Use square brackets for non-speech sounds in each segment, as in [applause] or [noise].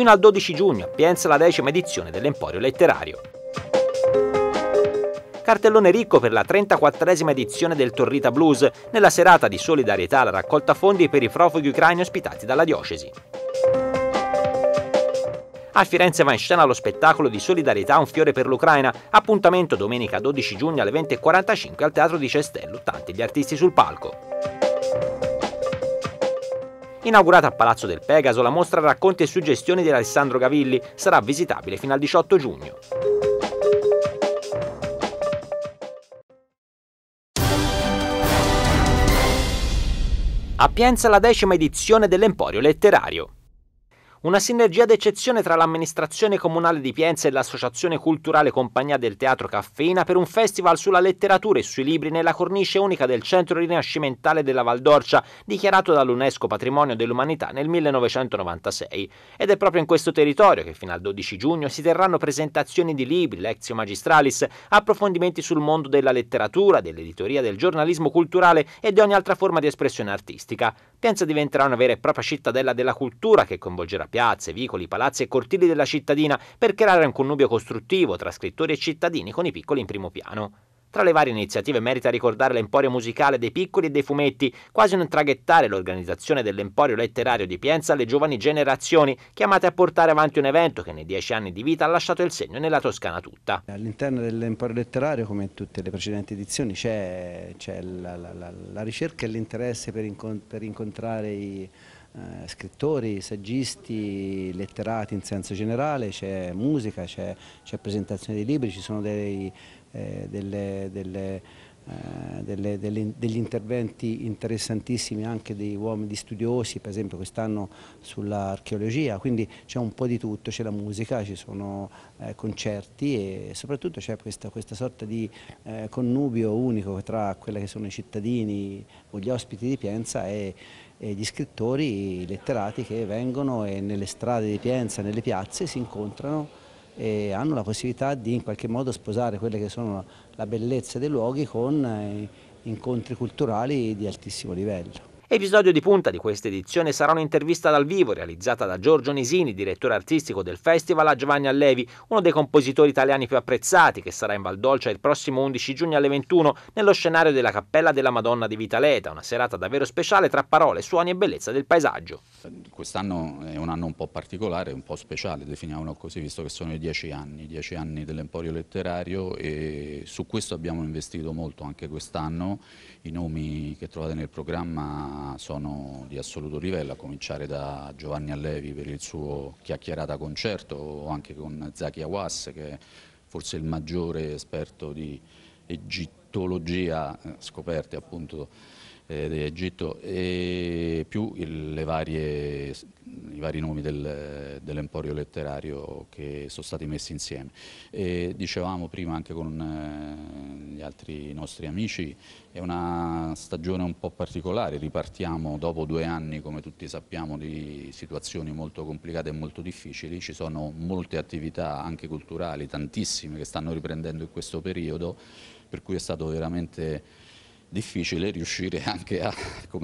fino al 12 giugno, Pienza la decima edizione dell'Emporio Letterario. Cartellone ricco per la 34esima edizione del Torrita Blues, nella serata di solidarietà alla raccolta fondi per i profughi ucraini ospitati dalla diocesi. A Firenze va in scena lo spettacolo di solidarietà Un fiore per l'Ucraina, appuntamento domenica 12 giugno alle 20.45 al Teatro di Cestello, tanti gli artisti sul palco. Inaugurata a Palazzo del Pegaso, la mostra Racconti e suggestioni di Alessandro Gavilli sarà visitabile fino al 18 giugno. A Pienza la decima edizione dell'Emporio Letterario. Una sinergia d'eccezione tra l'amministrazione comunale di Pienza e l'associazione culturale Compagnia del Teatro Caffeina per un festival sulla letteratura e sui libri nella cornice unica del centro rinascimentale della Valdorcia, dichiarato dall'UNESCO Patrimonio dell'Umanità nel 1996. Ed è proprio in questo territorio che fino al 12 giugno si terranno presentazioni di libri, lezio magistralis, approfondimenti sul mondo della letteratura, dell'editoria, del giornalismo culturale e di ogni altra forma di espressione artistica. Pienza diventerà una vera e propria cittadella della cultura che coinvolgerà piazze, vicoli, palazzi e cortili della cittadina per creare un connubio costruttivo tra scrittori e cittadini con i piccoli in primo piano. Tra le varie iniziative merita ricordare l'Emporio Musicale dei Piccoli e dei Fumetti, quasi un traghettare l'organizzazione dell'Emporio Letterario di Pienza alle giovani generazioni, chiamate a portare avanti un evento che nei dieci anni di vita ha lasciato il segno nella Toscana tutta. All'interno dell'Emporio Letterario, come in tutte le precedenti edizioni, c'è la, la, la, la, ricerca e l'interesse per, incont per incontrare i eh, scrittori, saggisti, letterati in senso generale, c'è musica, c'è presentazione dei libri, ci sono dei eh, delle, delle, eh, delle, degli interventi interessantissimi anche dei uomini, studiosi, per esempio quest'anno sull'archeologia, quindi c'è un po' di tutto, c'è la musica, ci sono eh, concerti e soprattutto c'è questa, questa, sorta di eh, connubio unico tra quelli che sono i cittadini o gli ospiti di Pienza e e gli scrittori i letterati che vengono e nelle strade di Pienza, nelle piazze si incontrano e hanno la possibilità di in qualche modo sposare quelle che sono la bellezza dei luoghi con eh, incontri culturali di altissimo livello. Episodio di punta di questa edizione sarà un'intervista dal vivo realizzata da Giorgio Nisini, direttore artistico del festival, a Giovanni Allevi, uno dei compositori italiani più apprezzati, che sarà in Valdolcia il prossimo 11 giugno alle 21 nello scenario della Cappella della Madonna di Vitaleta, una serata davvero speciale tra parole, suoni e bellezza del paesaggio. Quest'anno è un anno un po' particolare, un po' speciale, definiamolo così, visto che sono i dieci anni, dieci anni dell'Emporio Letterario e su questo abbiamo investito molto anche quest'anno, i nomi che trovate nel programma sono di assoluto livello, a cominciare da Giovanni Allevi per il suo chiacchierata concerto o anche con Zaki Awas che è forse il maggiore esperto di egittologia, eh, scoperte appunto eh, dell'Egitto e più il, varie, i vari nomi del, dell'emporio letterario che sono stati messi insieme. E dicevamo prima anche con eh, gli altri nostri amici, è una stagione un po' particolare, ripartiamo dopo due anni come tutti sappiamo di situazioni molto complicate e molto difficili, ci sono molte attività anche culturali, tantissime che stanno riprendendo in questo periodo, per cui è stato veramente difficile riuscire [laughs] anche a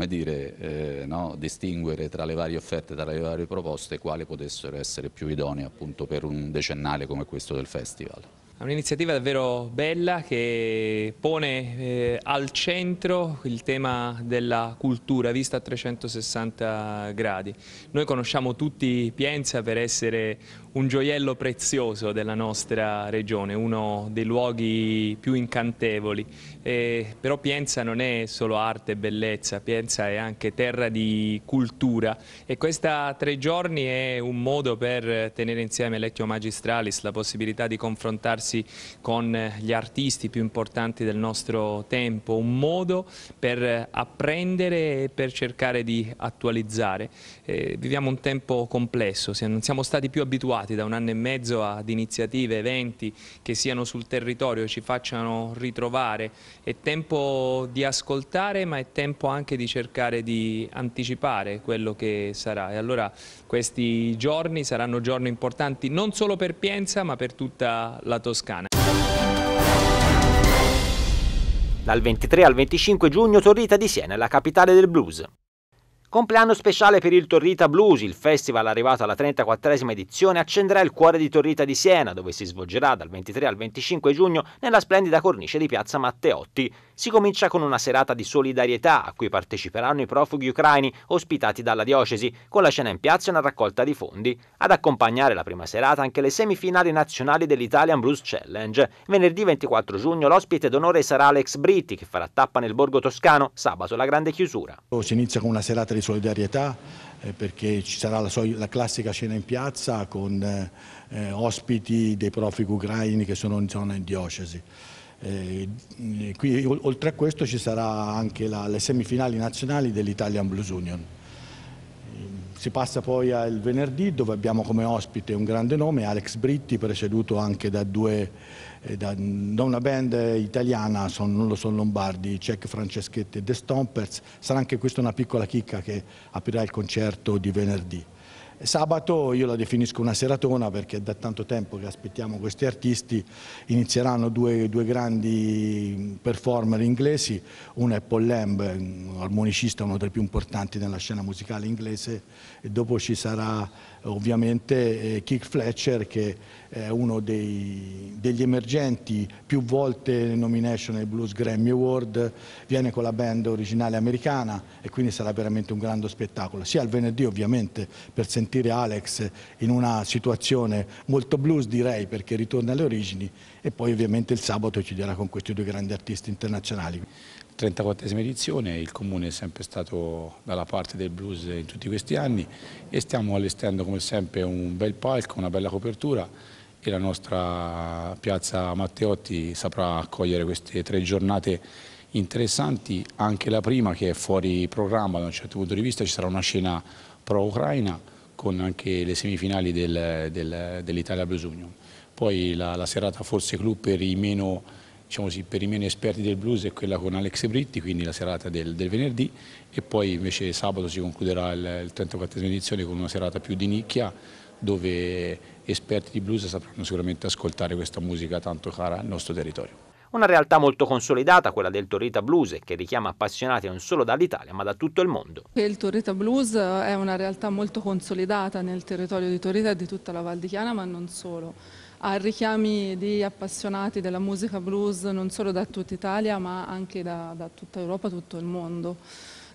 dire, eh, no, distinguere tra le varie offerte, tra le varie proposte quali potessero essere più idonee appunto, per un decennale come questo del festival. È un'iniziativa davvero bella che pone eh, al centro il tema della cultura vista a 360 gradi. Noi conosciamo tutti Pienza per essere un gioiello prezioso della nostra regione, uno dei luoghi più incantevoli. Eh, però Pienza non è solo arte e bellezza, Pienza è anche terra di cultura e questa tre giorni è un modo per tenere insieme Lectio Magistralis, la possibilità di confrontarsi con gli artisti più importanti del nostro tempo, un modo per apprendere e per cercare di attualizzare. Eh, viviamo un tempo complesso, non siamo stati più abituati abituati da un anno e mezzo ad iniziative, eventi che siano sul territorio, ci facciano ritrovare. È tempo di ascoltare ma è tempo anche di cercare di anticipare quello che sarà. E allora questi giorni saranno giorni importanti non solo per Pienza ma per tutta la Toscana. Dal 23 al 25 giugno Torrita di Siena la capitale del blues. Compleanno speciale per il Torrita Blues, il festival arrivato alla 34esima edizione accenderà il cuore di Torrita di Siena, dove si svolgerà dal 23 al 25 giugno nella splendida cornice di Piazza Matteotti. Si comincia con una serata di solidarietà a cui parteciperanno i profughi ucraini ospitati dalla diocesi, con la cena in piazza e una raccolta di fondi. Ad accompagnare la prima serata anche le semifinali nazionali dell'Italian Blues Challenge. Venerdì 24 giugno l'ospite d'onore sarà Alex Britti che farà tappa nel borgo toscano, sabato la grande chiusura. Oh, si inizia con una serata di solidarietà eh, perché ci sarà la, la, classica cena in piazza con eh, eh ospiti dei profughi ucraini che sono in zona in diocesi. Eh, qui, oltre a questo ci saranno anche la, le semifinali nazionali dell'Italian Blues Union. Eh, si passa poi al venerdì dove abbiamo come ospite un grande nome, Alex Britti, preceduto anche da, due, eh, da, da una band italiana, son, non lo sono lombardi, Cech Franceschetti e The Stompers. Sarà anche questa una piccola chicca che aprirà il concerto di venerdì. Sabato io la definisco una seratona perché è da tanto tempo che aspettiamo questi artisti, inizieranno due, due grandi performer inglesi, uno è Paul Lamb, un armonicista, uno dei più importanti nella scena musicale inglese, e dopo ci sarà ovviamente eh, Kirk Fletcher che è uno dei, degli emergenti più volte nomination ai Blues Grammy Award, viene con la band originale americana e quindi sarà veramente un grande spettacolo, sia il venerdì ovviamente per sentire Alex in una situazione molto blues direi perché ritorna alle origini e poi ovviamente il sabato ci darà con questi due grandi artisti internazionali. 34esima edizione, il Comune è sempre stato dalla parte del blues in tutti questi anni e stiamo allestendo come sempre un bel palco, una bella copertura e la nostra piazza Matteotti saprà accogliere queste tre giornate interessanti, anche la prima che è fuori programma da un certo punto di vista, ci sarà una scena pro-Ucraina con anche le semifinali del, del, dell'Italia Blues Union. Poi la, la serata forse club per i meno diciamo così, per i meno esperti del blues è quella con Alex Britti, quindi la serata del, del venerdì e poi invece sabato si concluderà il, il 34 edizione con una serata più di nicchia dove esperti di blues sapranno sicuramente ascoltare questa musica tanto cara al nostro territorio. Una realtà molto consolidata, quella del Torrita Blues, che richiama appassionati non solo dall'Italia ma da tutto il mondo. Il Torrita Blues è una realtà molto consolidata nel territorio di Torrita e di tutta la Val di Chiana, ma non solo a richiami di appassionati della musica blues non solo da tutta Italia ma anche da, da tutta Europa, tutto il mondo.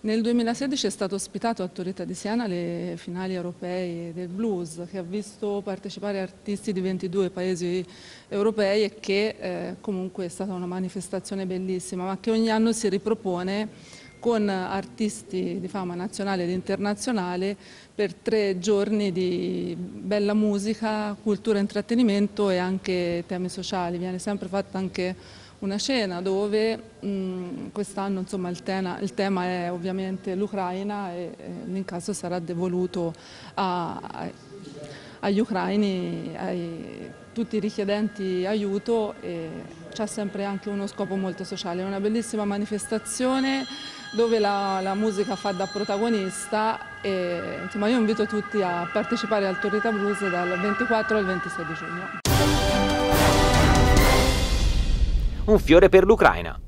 Nel 2016 è stato ospitato a Toretta di Siena le finali europee del blues che ha visto partecipare artisti di 22 paesi europei e che eh, comunque è stata una manifestazione bellissima ma che ogni anno si ripropone con artisti di fama nazionale ed internazionale per tre giorni di bella musica, cultura, intrattenimento e anche temi sociali. Viene sempre fatta anche una cena dove mm, quest'anno il, il, tema è ovviamente l'Ucraina e, e l'incasso sarà devoluto a, a, agli ucraini, ai tutti i richiedenti aiuto e c'è sempre anche uno scopo molto sociale. È una bellissima manifestazione dove la, la musica fa da protagonista e insomma, io invito tutti a partecipare al Torrita Blues dal 24 al 26 di giugno. Un fiore per l'Ucraina.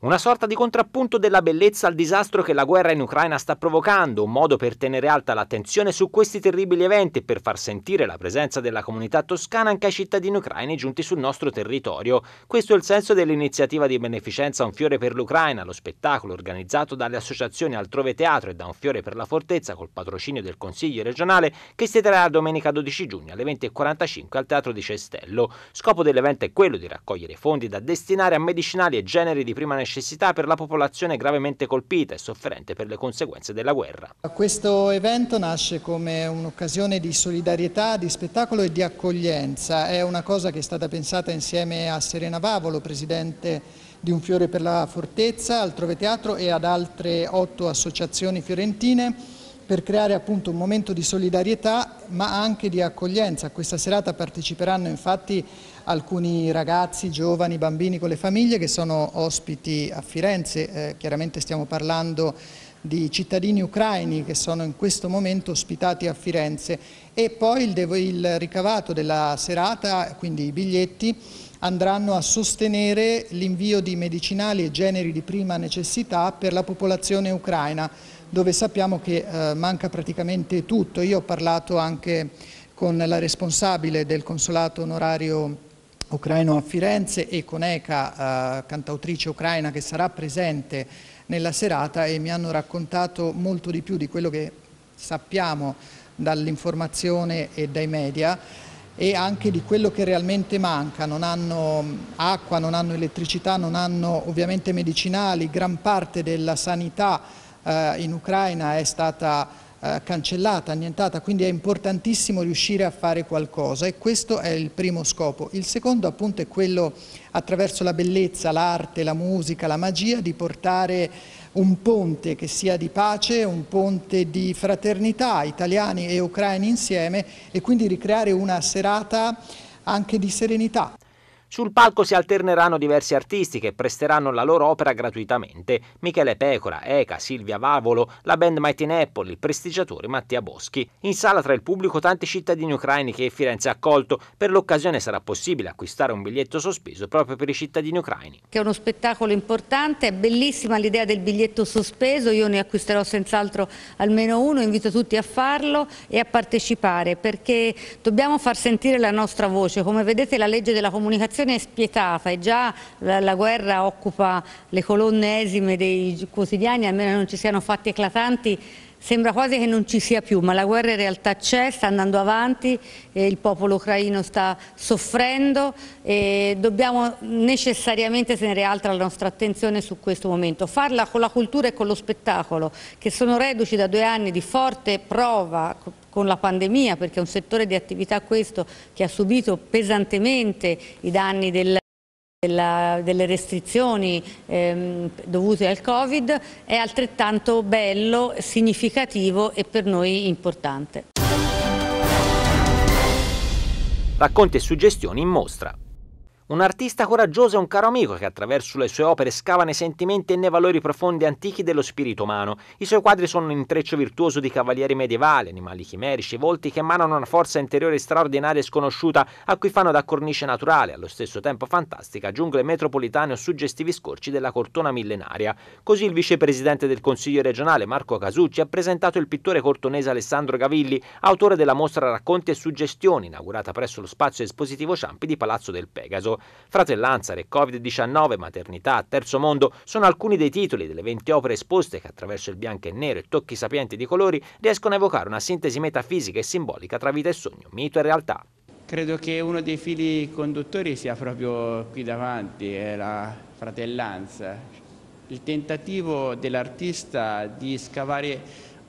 Una sorta di contrappunto della bellezza al disastro che la guerra in Ucraina sta provocando, un modo per tenere alta l'attenzione su questi terribili eventi e per far sentire la presenza della comunità toscana anche ai cittadini ucraini giunti sul nostro territorio. Questo è il senso dell'iniziativa di beneficenza Un fiore per l'Ucraina, lo spettacolo organizzato dalle associazioni Altrove Teatro e da Un fiore per la Fortezza col patrocinio del Consiglio regionale che si terrà domenica 12 giugno alle 20.45 al Teatro di Cestello. Scopo dell'evento è quello di raccogliere fondi da destinare a medicinali e generi di prima necessità necessità per la popolazione gravemente colpita e sofferente per le conseguenze della guerra. Questo evento nasce come un'occasione di solidarietà, di spettacolo e di accoglienza. È una cosa che è stata pensata insieme a Serena Vavolo, presidente di Un Fiore per la Fortezza, Altrove Teatro e ad altre otto associazioni fiorentine per creare appunto un momento di solidarietà ma anche di accoglienza. questa serata parteciperanno infatti alcuni ragazzi, giovani, bambini con le famiglie che sono ospiti a Firenze, eh, chiaramente stiamo parlando di cittadini ucraini che sono in questo momento ospitati a Firenze e poi il, il ricavato della serata, quindi i biglietti, andranno a sostenere l'invio di medicinali e generi di prima necessità per la popolazione ucraina dove sappiamo che eh, manca praticamente tutto. Io ho parlato anche con la responsabile del consolato onorario ucraino a Firenze e con Eka, eh, cantautrice ucraina che sarà presente nella serata e mi hanno raccontato molto di più di quello che sappiamo dall'informazione e dai media e anche di quello che realmente manca, non hanno mm, acqua, non hanno elettricità, non hanno ovviamente medicinali, gran parte della sanità eh, in Ucraina è stata eh, cancellata, annientata, quindi è importantissimo riuscire a fare qualcosa e questo è il primo scopo. Il secondo appunto è quello attraverso la bellezza, l'arte, la musica, la magia di portare un ponte che sia di pace, un ponte di fraternità, italiani e ucraini insieme e quindi ricreare una serata anche di serenità. Sul palco si alterneranno diversi artisti che presteranno la loro opera gratuitamente. Michele Pecora, Eca, Silvia Vavolo, la band Mighty Napoli, il prestigiatore Mattia Boschi. In sala tra il pubblico tanti cittadini ucraini che Firenze ha accolto. Per l'occasione sarà possibile acquistare un biglietto sospeso proprio per i cittadini ucraini. Che è uno spettacolo importante, è bellissima l'idea del biglietto sospeso, io ne acquisterò senz'altro almeno uno, invito tutti a farlo e a partecipare perché dobbiamo far sentire la nostra voce. Come vedete la legge della comunicazione situazione è spietata e già la, la guerra occupa le colonne esime dei quotidiani, almeno non ci siano fatti eclatanti Sembra quasi che non ci sia più, ma la guerra in realtà c'è, sta andando avanti, eh, il popolo ucraino sta soffrendo e dobbiamo necessariamente tenere alta la nostra attenzione su questo momento. Farla con la cultura e con lo spettacolo, che sono reduci da due anni di forte prova con la pandemia, perché è un settore di attività questo che ha subito pesantemente i danni del della, delle restrizioni ehm, dovute al Covid è altrettanto bello, significativo e per noi importante. Racconti e suggestioni in mostra. Un artista coraggioso e un caro amico che attraverso le sue opere scava nei sentimenti e nei valori profondi antichi dello spirito umano. I suoi quadri sono un intreccio virtuoso di cavalieri medievali, animali chimerici, volti che emanano una forza interiore straordinaria e sconosciuta, a cui fanno da cornice naturale, allo stesso tempo fantastica, giungle metropolitane o suggestivi scorci della cortona millenaria. Così il vicepresidente del Consiglio regionale Marco Casucci ha presentato il pittore cortonese Alessandro Gavilli, autore della mostra Racconti e Suggestioni, inaugurata presso lo spazio espositivo Ciampi di Palazzo del Pegaso. Fratellanza, Re Covid-19, Maternità, Terzo Mondo sono alcuni dei titoli delle 20 opere esposte che attraverso il bianco e nero e tocchi sapienti di colori riescono a evocare una sintesi metafisica e simbolica tra vita e sogno, mito e realtà. Credo che uno dei fili conduttori sia proprio qui davanti, è la fratellanza, il tentativo dell'artista di scavare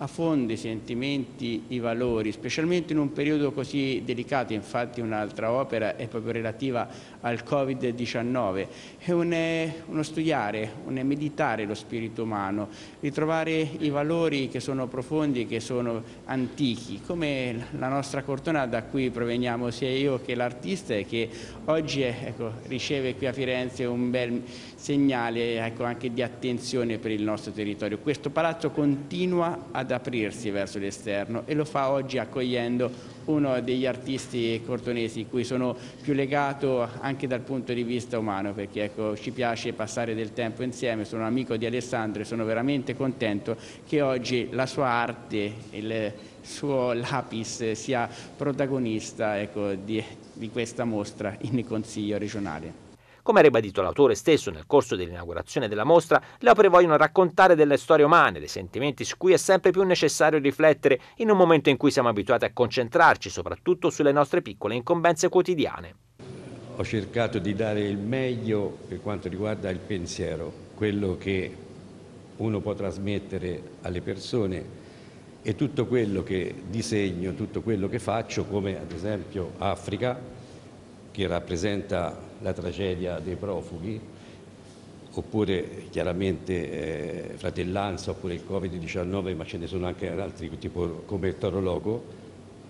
a fondo i sentimenti, i valori, specialmente in un periodo così delicato, infatti un'altra opera è proprio relativa al Covid-19, è un, eh, uno studiare, un meditare lo spirito umano, ritrovare i valori che sono profondi, che sono antichi, come la nostra cortona da cui proveniamo sia io che l'artista e che oggi eh, ecco, riceve qui a Firenze un bel segnale ecco, anche di attenzione per il nostro territorio. Questo palazzo continua ad ad aprirsi verso l'esterno e lo fa oggi accogliendo uno degli artisti cortonesi cui sono più legato anche dal punto di vista umano perché ecco, ci piace passare del tempo insieme, sono un amico di Alessandro e sono veramente contento che oggi la sua arte, il suo lapis sia protagonista ecco, di, di questa mostra in consiglio regionale. Come ha ribadito l'autore stesso nel corso dell'inaugurazione della mostra, le opere vogliono raccontare delle storie umane, dei sentimenti su cui è sempre più necessario riflettere in un momento in cui siamo abituati a concentrarci soprattutto sulle nostre piccole incombenze quotidiane. Ho cercato di dare il meglio per quanto riguarda il pensiero, quello che uno può trasmettere alle persone e tutto quello che disegno, tutto quello che faccio, come ad esempio Africa, che rappresenta la tragedia dei profughi, oppure chiaramente eh, fratellanza, oppure il Covid-19, ma ce ne sono anche altri, tipo come il Toro Loco,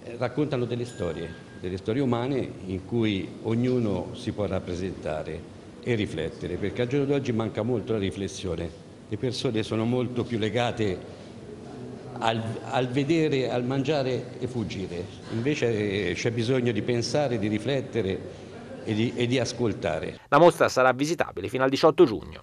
eh, raccontano delle storie, delle storie umane in cui ognuno si può rappresentare e riflettere, perché al giorno d'oggi manca molto la riflessione. Le persone sono molto più legate al, al, vedere, al mangiare e fuggire. Invece eh, c'è bisogno di pensare, di riflettere e di, e di ascoltare. La mostra sarà visitabile fino al 18 giugno.